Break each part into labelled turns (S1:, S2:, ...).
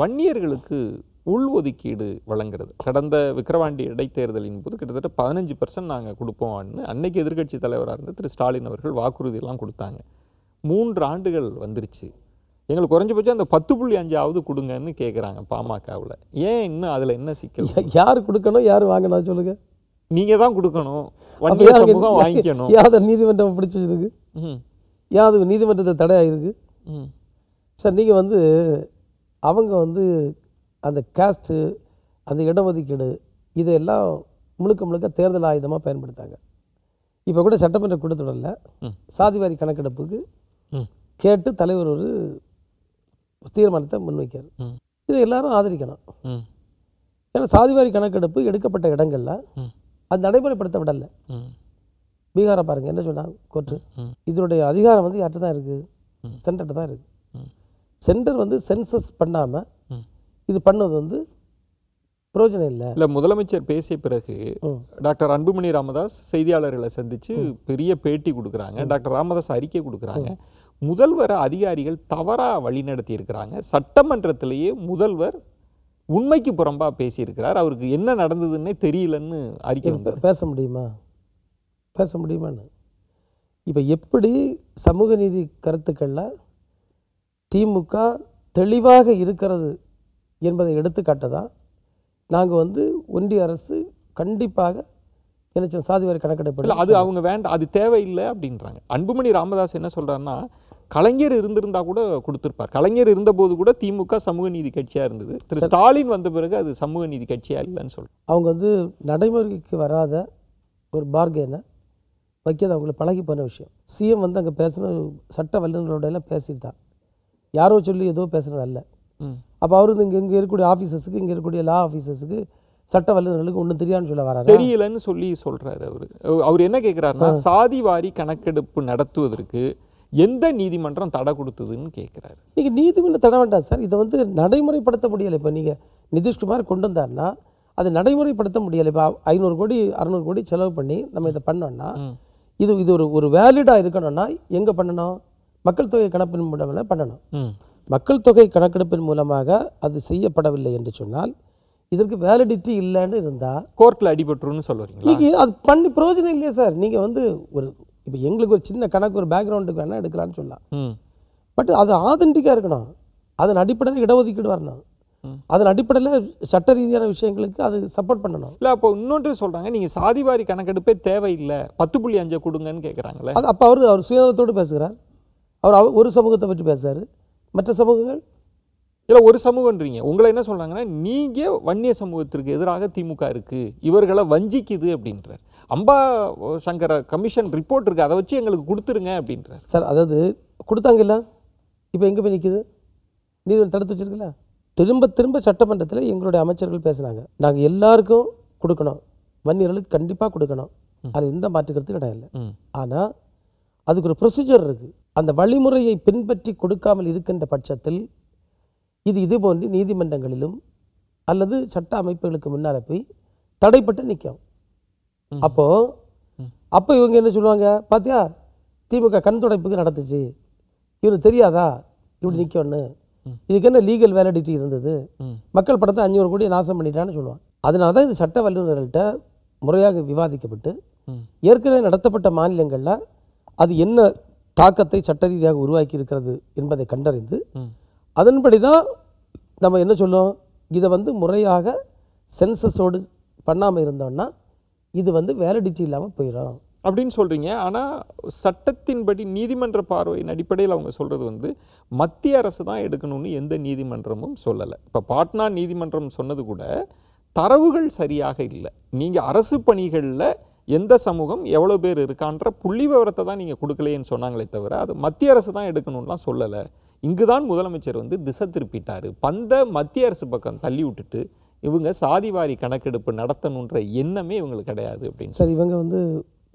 S1: வன்னியர்களுக்கு உள்ஒதுக்கீடு வழங்குறது கடந்த விக்கிரவாண்டி இடைத்தேர்தலின் போது கிட்டத்தட்ட பதினஞ்சு பர்சன்ட் நாங்கள் கொடுப்போம்னு அன்னைக்கு எதிர்கட்சி தலைவராக இருந்த திரு ஸ்டாலின் அவர்கள் வாக்குறுதியெல்லாம் கொடுத்தாங்க மூன்று ஆண்டுகள் வந்துருச்சு எங்களுக்கு குறைஞ்சபட்சம் அந்த பத்து புள்ளி அஞ்சாவது கொடுங்கன்னு கேட்குறாங்க பாமகவில் ஏன் இன்னும் அதில் என்ன சிக்கல் யார் கொடுக்கணும் யார்
S2: வாங்கினா சொல்லுங்கள்
S1: நீங்கள் தான் கொடுக்கணும் வாங்கிக்கணும் யாத
S2: நீதிமன்றம் பிடிச்சிருக்கு யாது நீதிமன்றத்தை தடையாக இருக்குது சார் நீங்கள் வந்து அவங்க வந்து அந்த கேஸ்ட்டு அந்த இடஒதுக்கீடு இதையெல்லாம் முழுக்க முழுக்க தேர்தல் ஆயுதமாக பயன்படுத்தாங்க இப்போ கூட சட்டமன்ற கூட்டத்தொடரில் சாதிவாரி கணக்கெடுப்புக்கு கேட்டு தலைவர் ஒரு தீர்மானத்தை முன்வைக்கார் இது எல்லாரும் ஆதரிக்கணும் ஏன்னா சாதிவாரி கணக்கெடுப்பு எடுக்கப்பட்ட இடங்களில் அது நடைமுறைப்படுத்த விடலை பீகாரை பாருங்கள் என்ன சொன்னாங்க கோர்ட்டு இதனுடைய அதிகாரம் வந்து யார்கிட்ட தான் இருக்குது சென்டர்கிட்ட தான் இருக்குது சென்டர் வந்து சென்சஸ் பண்ணாமல் இது பண்ணது வந்து பிரயோஜனம் இல்லை இல்லை
S1: முதலமைச்சர் பேசிய பிறகு டாக்டர் அன்புமணி ராமதாஸ் செய்தியாளர்களை சந்தித்து பெரிய பேட்டி கொடுக்குறாங்க டாக்டர் ராமதாஸ் அறிக்கை கொடுக்குறாங்க முதல்வர் அதிகாரிகள் தவறாக வழிநடத்தி இருக்கிறாங்க சட்டமன்றத்திலேயே முதல்வர் உண்மைக்கு புறம்பாக பேசியிருக்கிறார் அவருக்கு என்ன நடந்ததுன்னே தெரியலன்னு அறிக்கை
S2: பேச முடியுமா பேச முடியுமான்னு இப்போ எப்படி சமூக நீதி கருத்துக்களில் திமுக தெளிவாக இருக்கிறது என்பதை எடுத்துக்காட்ட தான் நாங்கள் வந்து ஒன்றிய அரசு கண்டிப்பாக நினைச்சோம் சாதி வரை கணக்கெடுப்பு அது அவங்க
S1: வேண்டாம் அது தேவையில்லை அப்படின்றாங்க அன்புமணி ராமதாஸ் என்ன சொல்கிறாருன்னா கலைஞர் இருந்திருந்தா கூட கொடுத்துருப்பார் கலைஞர் இருந்தபோது கூட திமுக சமூக நீதி கட்சியாக இருந்தது திரு ஸ்டாலின் வந்த பிறகு அது சமூக நீதி கட்சியாக இல்லைன்னு சொல்லி
S2: அவங்க வந்து நடைமுறைக்கு வராத ஒரு பார்கேனை வைக்கிறது அவங்களை பழகி போன விஷயம் சிஎம் வந்து அங்கே பேசின சட்ட வல்லுநர்களோட எல்லாம் பேசியிருந்தான் யாரோ சொல்லி ஏதோ பேசுகிறது அல்ல அப்போ அவர் இங்கே இங்கே இருக்கக்கூடிய ஆஃபீஸர்ஸுக்கு இங்கே இருக்கக்கூடிய லா ஆஃபீஸர்ஸுக்கு சட்ட வல்லுநர்களுக்கு ஒன்றும் தெரியாதுன்னு சொல்ல வராரு
S1: தெரியலன்னு சொல்லி சொல்கிறாரு அவர் அவர் என்ன கேட்குறாருன்னா சாதி வாரி கணக்கெடுப்பு நடத்துவதற்கு எந்த நீதிமன்றம் தடை கொடுத்ததுன்னு கேட்குறாரு
S2: நீங்கள் நீதிமன்றம் தடை வேண்டாம் சார் இதை வந்து நடைமுறைப்படுத்த முடியலை இப்போ நீங்கள் நிதிஷ்குமார் கொண்டு வந்தார்னா அதை நடைமுறைப்படுத்த முடியலை இப்போ ஐநூறு கோடி அறநூறு கோடி செலவு பண்ணி நம்ம இதை பண்ணோம்னா இது இது ஒரு ஒரு வேலிடாக இருக்கணும்னா எங்கே பண்ணணும் மக்கள் தொகை கணப்பின் மூலமாக பண்ணணும் மக்கள் தொகை கணக்கெடுப்பின் மூலமாக அது செய்யப்படவில்லை என்று சொன்னால் இதற்கு வேலிடிட்டி இல்லைன்னு இருந்தால்
S1: கோர்ட்டில் அடிபட்டுருன்னு சொல்லுவீங்க
S2: நீங்கள் அது பண்ணி பிரயோஜனம் இல்லையா சார் நீங்கள் வந்து ஒரு இப்போ எங்களுக்கு ஒரு சின்ன கணக்கு ஒரு பேக்ரவுண்டுக்கு வேணால் எடுக்கலான்னு சொல்லலாம் பட் அது ஆதென்டிக்காக இருக்கணும் அதன் அடிப்படையில் இடஒதுக்கீடு வரணும் அதன் அடிப்படையில் சட்ட ரீதியான விஷயங்களுக்கு அது சப்போர்ட் பண்ணணும்
S1: இல்லை அப்போ இன்னொன்று சொல்கிறாங்க நீங்கள் சாதிவாரி கணக்கெடுப்பே தேவையில்லை பத்து புள்ளி அஞ்சை கொடுங்கன்னு கேட்குறாங்களே அது
S2: அப்போ அவர் அவர் சுயநலத்தோடு பேசுகிறார் அவர் ஒரு சமூகத்தை பற்றி பேசுகிறார் மற்ற சமூகங்கள்
S1: இல்லை ஒரு சமூகன்றீங்க உங்களை என்ன சொல்கிறாங்கன்னா நீங்கள் வன்னிய சமூகத்திற்கு எதிராக திமுக இருக்குது இவர்களை வஞ்சிக்குது அப்படின்றார் அம்பா சங்கர கமிஷன் ரிப்போர்ட் இருக்குது அதை வச்சு எங்களுக்கு கொடுத்துருங்க அப்படின்றார் சார்
S2: அதாவது கொடுத்தாங்கல்ல இப்போ எங்கே போய் நிற்கிது நீதி தடுத்து வச்சுருக்குல்ல திரும்ப திரும்ப சட்டமன்றத்தில் எங்களுடைய அமைச்சர்கள் பேசுனாங்க நாங்கள் எல்லாருக்கும் கொடுக்கணும் வன்னியர்களுக்கு கண்டிப்பாக கொடுக்கணும் அது எந்த மாற்றுக்கிறது கிடையாது ஆனால் அதுக்கு ஒரு ப்ரொசீஜர் இருக்குது அந்த வழிமுறையை பின்பற்றி கொடுக்காமல் இருக்கின்ற பட்சத்தில் இது இதுபோன்று நீதிமன்றங்களிலும் அல்லது சட்ட அமைப்புகளுக்கு முன்னால் போய் தடைப்பட்டு நிற்கும் அப்போது அப்போ இவங்க என்ன சொல்லுவாங்க பார்த்தியா திமுக கண் துடைப்புக்கு நடத்துச்சு இவனுக்கு தெரியாதா இப்படி நிற்கணும்னு இதுக்கு என்ன லீகல் வேலிடிட்டி இருந்தது மக்கள் படத்தை அஞ்சூறு கோடி நாசம் பண்ணிட்டான்னு சொல்லுவான் அதனால தான் இந்த சட்ட வல்லுநர்கள்ட்ட முறையாக விவாதிக்கப்பட்டு ஏற்கனவே நடத்தப்பட்ட மாநிலங்களில் அது என்ன தாக்கத்தை சட்ட ரீதியாக உருவாக்கி இருக்கிறது என்பதை கண்டறிந்து அதன்படி தான் நம்ம என்ன சொல்லுவோம் இதை வந்து முறையாக சென்சஸோடு பண்ணாமல் இருந்தோம்னா இது வந்து வேலிடிட்டி இல்லாமல் போயிடும்
S1: அப்படின்னு சொல்கிறீங்க ஆனால் சட்டத்தின்படி நீதிமன்ற பார்வையின் அடிப்படையில் அவங்க சொல்கிறது வந்து மத்திய அரசு தான் எடுக்கணும்னு எந்த நீதிமன்றமும் சொல்லலை இப்போ பாட்னா நீதிமன்றம் சொன்னது கூட தரவுகள் சரியாக இல்லை நீங்கள் அரசு பணிகளில் எந்த சமூகம் எவ்வளோ பேர் இருக்கான்ற புள்ளி விவரத்தை தான் நீங்கள் கொடுக்கலையேன்னு சொன்னாங்களே தவிர அது மத்திய அரசு தான் எடுக்கணும்லாம் சொல்லலை இங்கு தான் முதலமைச்சர் வந்து திசை திருப்பிட்டார் பந்த மத்திய அரசு பக்கம் தள்ளி விட்டுட்டு இவங்க சாதிவாரி கணக்கெடுப்பு நடத்தணுன்ற எண்ணமே இவங்களுக்கு கிடையாது அப்படின்னு
S2: சார் இவங்க வந்து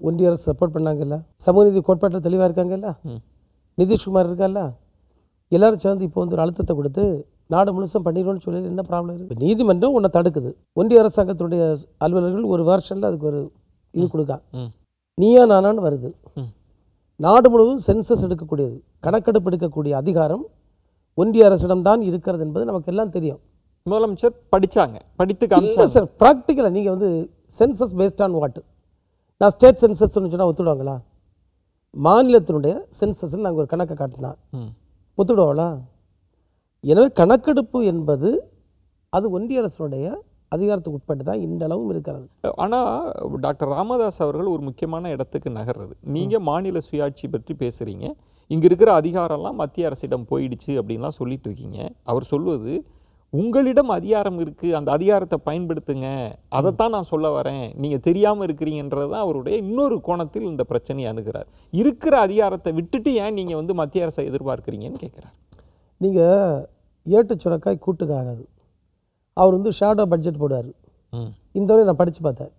S2: ஒன்றிய அரசு சப்போர்ட் பண்ணாங்கல்ல சமூக நீதி கோட்பாட்டில் தெளிவாக இருக்காங்கல்ல நிதிஷ்குமார் இருக்காங்கல்ல எல்லாரும் சேர்ந்து இப்போ வந்து ஒரு அழுத்தத்தை கொடுத்து நாடு முழுசும் பண்ணிடுவோம்னு சொல்லி என்ன ப்ராப்ளம் இருக்குது நீதிமன்றம் உன்னை தடுக்குது ஒன்றிய அரசாங்கத்துடைய அலுவலர்கள் ஒரு வருஷனில் அதுக்கு ஒரு இது கொடுக்கா நீயா நானான்னு வருது நாடு முழுவதும் சென்சஸ் எடுக்கக்கூடியது கணக்கெடுப்பு எடுக்கக்கூடிய அதிகாரம் ஒன்றிய அரசிடம்தான் இருக்கிறது என்பது நமக்கு எல்லாம் தெரியும்
S1: முதலமைச்சர் படித்தாங்க படித்து
S2: சார் ப்ராக்டிக்கலாக நீங்கள் வந்து சென்சஸ் பேஸ்ட் ஆன் வாட்டு நான் ஸ்டேட் சென்சஸ்னு சொன்னால் ஒத்துடுவாங்களா மாநிலத்தினுடைய சென்சஸில் நாங்கள் ஒரு கணக்கை காட்டினா ஒத்துடுவாங்களா எனவே கணக்கெடுப்பு என்பது அது ஒன்றிய அரசுடைய அதிகாரத்துக்கு உட்பட்டு தான் அளவும் இருக்கிறது
S1: ஆனால் டாக்டர் ராமதாஸ் அவர்கள் ஒரு முக்கியமான இடத்துக்கு நகர்றது நீங்கள் மாநில சுயாட்சி பற்றி பேசுகிறீங்க இங்கே இருக்கிற அதிகாரம்லாம் மத்திய அரசிடம் போயிடுச்சு அப்படின்லாம் சொல்லிட்டு இருக்கீங்க அவர் சொல்வது உங்களிடம் அதிகாரம் இருக்குது அந்த அதிகாரத்தை பயன்படுத்துங்க அதைத்தான் நான் சொல்ல வரேன் நீங்கள் தெரியாமல் இருக்கிறீங்கன்றது தான் அவருடைய இன்னொரு கோணத்தில் இந்த பிரச்சனையை அணுகிறார் இருக்கிற அதிகாரத்தை விட்டுட்டு ஏன் நீங்கள் வந்து மத்திய அரசை எதிர்பார்க்குறீங்கன்னு கேட்குறாரு
S2: நீங்கள் ஏட்டு சுரக்காய் கூட்டுக்காகாது அவர் வந்து ஷேடோ பட்ஜெட் போடுவார் இந்த வரை நான் படித்து பார்த்தேன்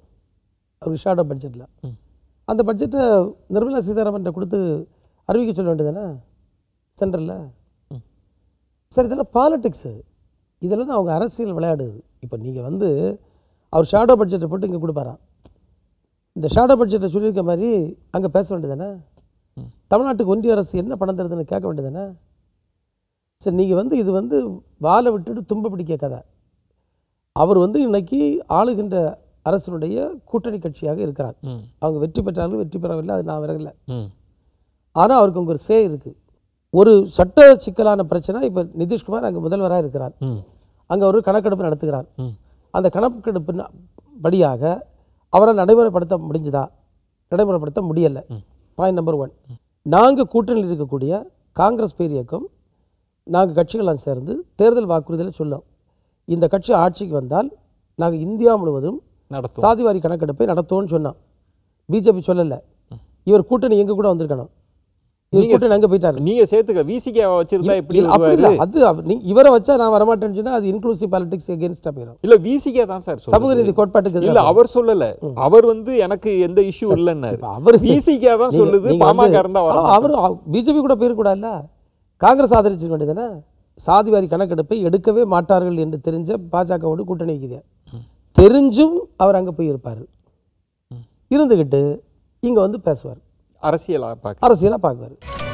S2: அவருக்கு ஷேடோ பட்ஜெட்டில் அந்த பட்ஜெட்டை நிர்மலா சீதாராமன் கொடுத்து அறிவிக்க சொல்ல வேண்டியதானே சென்ட்ரலில் சார் இதெல்லாம் பாலிட்டிக்ஸு இதெல்லாம் தான் அவங்க அரசியல் விளையாடுது இப்போ நீங்கள் வந்து அவர் ஷேடோ பட்ஜெட்டை போட்டு இங்கே கொடுப்பாராம் இந்த ஷேடோ பட்ஜெட்டை சொல்லியிருக்க மாதிரி அங்கே பேச வேண்டியதானே தமிழ்நாட்டுக்கு ஒன்றிய அரசு என்ன பணம் தருதுன்னு கேட்க வேண்டியதானே சரி நீங்கள் வந்து இது வந்து வாழை விட்டுட்டு தும்ப பிடிக்க கதை அவர் வந்து இன்னைக்கு ஆளுகின்ற அரசனுடைய கூட்டணி கட்சியாக இருக்கிறார் அவங்க வெற்றி பெற்றார்கள் வெற்றி பெறவில்லை அது நான் விலகலை ஆனால் அவருக்கு அங்கே ஒரு சே இருக்குது ஒரு சட்ட சிக்கலான பிரச்சனை இப்போ நிதிஷ்குமார் அங்கே முதல்வராக இருக்கிறார் அங்கே ஒரு கணக்கெடுப்பு நடத்துகிறார் அந்த கணக்கெடுப்பு படியாக அவரால் நடைமுறைப்படுத்த முடிஞ்சுதா நடைமுறைப்படுத்த முடியலை பாயிண்ட் நம்பர் ஒன் நாங்கள் கூட்டணியில் இருக்கக்கூடிய காங்கிரஸ் பேர் இயக்கம் நாங்கள் கட்சிகள்லாம் சேர்ந்து தேர்தல் வாக்குறுதியில் சொல்லோம் இந்த கட்சி ஆட்சிக்கு வந்தால் நாங்கள் இந்தியா முழுவதும் நடத்தும் சாதிவாரி கணக்கெடுப்பை நடத்துவோம்னு சொன்னான் பிஜேபி சொல்லலை இவர் கூட்டணி எங்க கூட வந்திருக்கணும்
S1: இவர் போயிட்டாரு சேர்த்துக்க வச்சிருந்தா அது
S2: இவரை வச்சா நான் அது
S1: போயிடும் தான் சார் கோட்பாட்டுக்கு இல்லை அவர் வந்து எனக்கு எந்த இஷ்யூ அவர் தான் சொல்லுது பிஜேபி
S2: கூட காங்கிரஸ் ஆதரிச்சிருக்க வேண்டியதானே சாதிவாரி கணக்கெடுப்பை எடுக்கவே மாட்டார்கள் என்று தெரிஞ்ச பாஜகவோடு கூட்டணி வைக்குது தெரிஞ்சும் அவர் அங்கே போய் இருப்பார் இருந்துக்கிட்டு இங்கே வந்து பேசுவார்
S1: அரசியலாக பார்க்க அரசியலாக
S2: பார்க்குவார்